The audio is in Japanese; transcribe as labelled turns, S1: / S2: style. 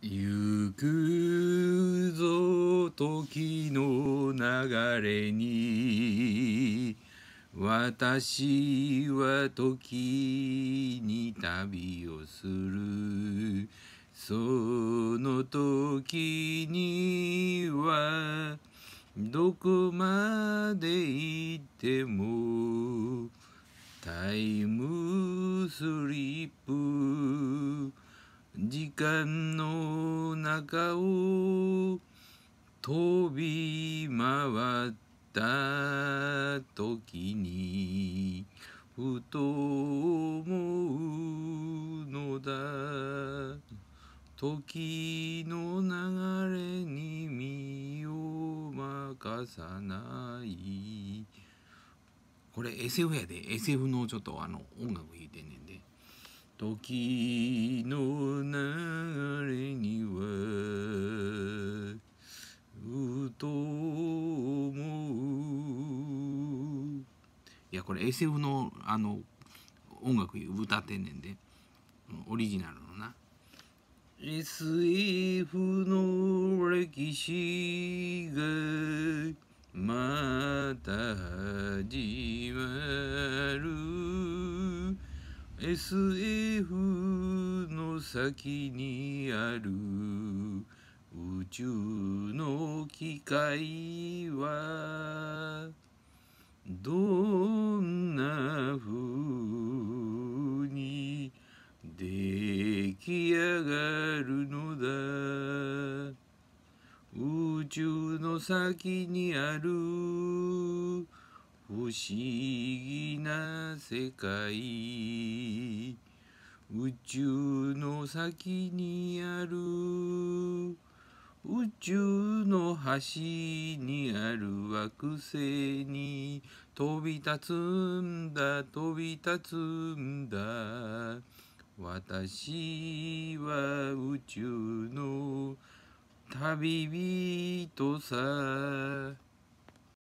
S1: 行くぞ時の流れに私は時に旅をするその時にはどこまで行ってもタイムスリップ間の中を飛び回った時にふと思うのだ時の流れに身を任さないこれ SF やで SF のちょっとあの音楽弾いてんねんで。時の流れにはうと思ういやこれ SF のあの音楽歌ってんねんでオリジナルのな SF の歴史が SF の先にある宇宙の機械はどんな風に出来上がるのだ宇宙の先にある不思議な世界宇宙の先にある宇宙の端にある惑星に飛び立つんだ飛び立つんだ私は宇宙の旅人さ